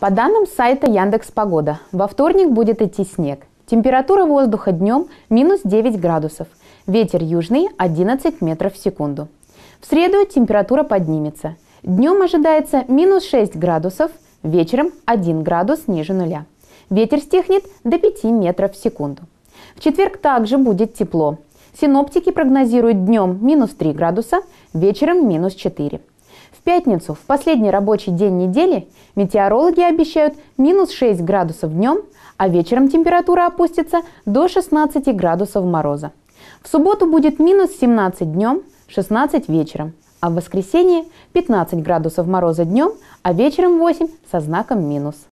По данным сайта Яндекс Погода, во вторник будет идти снег. Температура воздуха днем минус 9 градусов. Ветер южный 11 метров в секунду. В среду температура поднимется. Днем ожидается минус 6 градусов, вечером 1 градус ниже нуля. Ветер стихнет до 5 метров в секунду. В четверг также будет тепло. Синоптики прогнозируют днем минус 3 градуса, вечером минус 4. В пятницу, в последний рабочий день недели, метеорологи обещают минус 6 градусов днем, а вечером температура опустится до 16 градусов мороза. В субботу будет минус 17 днем, 16 вечером, а в воскресенье 15 градусов мороза днем, а вечером 8 со знаком минус.